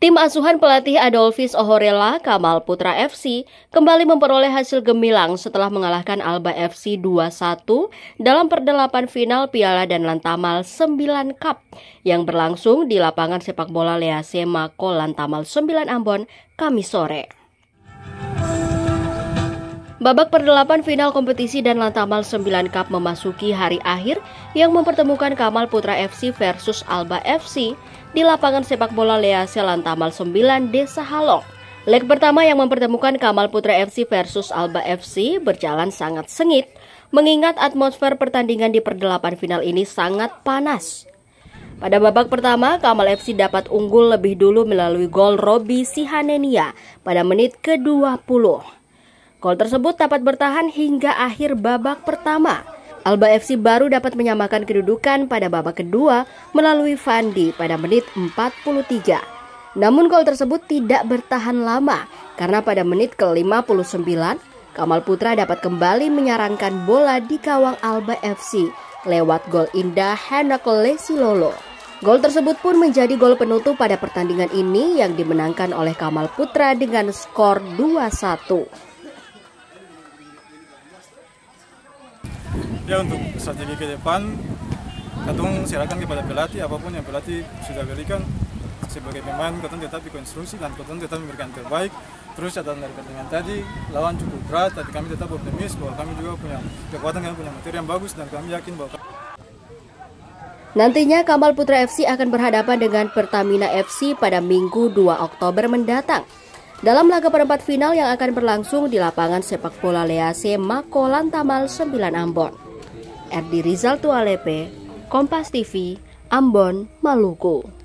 Tim asuhan pelatih Adolfis Ohorela Kamal Putra FC kembali memperoleh hasil gemilang setelah mengalahkan Alba FC 2-1 dalam perdelapan final Piala dan Lantamal 9 Cup yang berlangsung di lapangan sepak bola Leasema Lantamal 9 Ambon Kamis sore. Babak perdelapan final kompetisi dan Lantamal 9 Cup memasuki hari akhir yang mempertemukan Kamal Putra FC versus Alba FC di lapangan sepak bola Lease Lantamal 9 Desa Halong. Leg pertama yang mempertemukan Kamal Putra FC versus Alba FC berjalan sangat sengit, mengingat atmosfer pertandingan di perdelapan final ini sangat panas. Pada babak pertama, Kamal FC dapat unggul lebih dulu melalui gol Robi Sihanenia pada menit ke-20. Gol tersebut dapat bertahan hingga akhir babak pertama. Alba FC baru dapat menyamakan kedudukan pada babak kedua melalui Fandi pada menit 43. Namun gol tersebut tidak bertahan lama karena pada menit ke-59 Kamal Putra dapat kembali menyarankan bola di kawang Alba FC lewat gol indah Henakole Lolo. Gol tersebut pun menjadi gol penutup pada pertandingan ini yang dimenangkan oleh Kamal Putra dengan skor 2-1. ya untuk strategi ke depan katong silakan kepada pelatih apapun yang pelatih sudah berikan sebagai pemain katong tetap dikonstruksi dan katong tetap memberikan terbaik terus catatan dari pertandingan tadi lawan cukup berat tapi kami tetap optimis bahwa kami juga punya kekuatan kami punya materi yang bagus dan kami yakin bahwa kami... Nantinya Kamal Putra FC akan berhadapan dengan Pertamina FC pada Minggu 2 Oktober mendatang dalam laga perempat final yang akan berlangsung di lapangan sepak bola Lease Mako Lantamal 9 Ambon. Erdi Rizal Tualepe, Kompas TV, Ambon, Maluku.